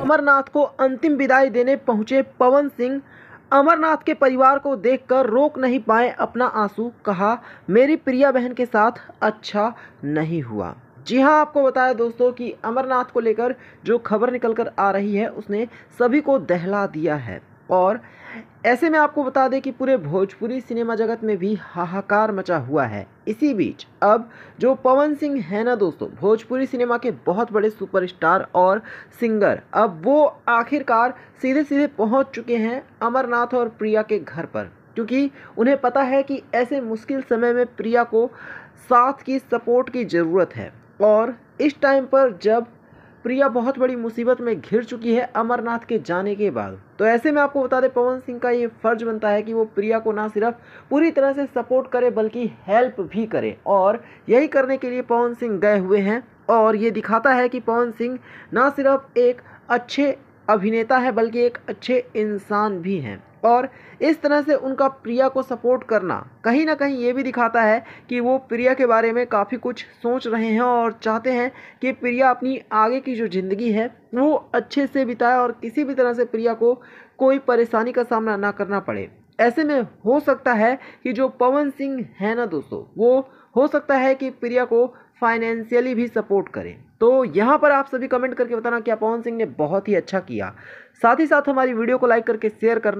अमरनाथ को अंतिम विदाई देने पहुंचे पवन सिंह अमरनाथ के परिवार को देखकर रोक नहीं पाए अपना आंसू कहा मेरी प्रिया बहन के साथ अच्छा नहीं हुआ जी हाँ आपको बताया दोस्तों कि अमरनाथ को लेकर जो खबर निकल कर आ रही है उसने सभी को दहला दिया है और ऐसे में आपको बता दें कि पूरे भोजपुरी सिनेमा जगत में भी हाहाकार मचा हुआ है इसी बीच अब जो पवन सिंह है ना दोस्तों भोजपुरी सिनेमा के बहुत बड़े सुपरस्टार और सिंगर अब वो आखिरकार सीधे सीधे पहुंच चुके हैं अमरनाथ और प्रिया के घर पर क्योंकि उन्हें पता है कि ऐसे मुश्किल समय में प्रिया को साथ की सपोर्ट की ज़रूरत है और इस टाइम पर जब प्रिया बहुत बड़ी मुसीबत में घिर चुकी है अमरनाथ के जाने के बाद तो ऐसे में आपको बता दें पवन सिंह का ये फर्ज बनता है कि वो प्रिया को ना सिर्फ पूरी तरह से सपोर्ट करे बल्कि हेल्प भी करे और यही करने के लिए पवन सिंह गए हुए हैं और ये दिखाता है कि पवन सिंह ना सिर्फ एक अच्छे अभिनेता है बल्कि एक अच्छे इंसान भी हैं और इस तरह से उनका प्रिया को सपोर्ट करना कहीं ना कहीं ये भी दिखाता है कि वो प्रिया के बारे में काफ़ी कुछ सोच रहे हैं और चाहते हैं कि प्रिया अपनी आगे की जो ज़िंदगी है वो अच्छे से बिताए और किसी भी तरह से प्रिया को कोई परेशानी का सामना ना करना पड़े ऐसे में हो सकता है कि जो पवन सिंह है ना दोस्तों वो हो सकता है कि प्रिया को फाइनेंशियली भी सपोर्ट करें तो यहाँ पर आप सभी कमेंट करके बताना क्या पवन सिंह ने बहुत ही अच्छा किया साथ ही साथ हमारी वीडियो को लाइक करके शेयर करना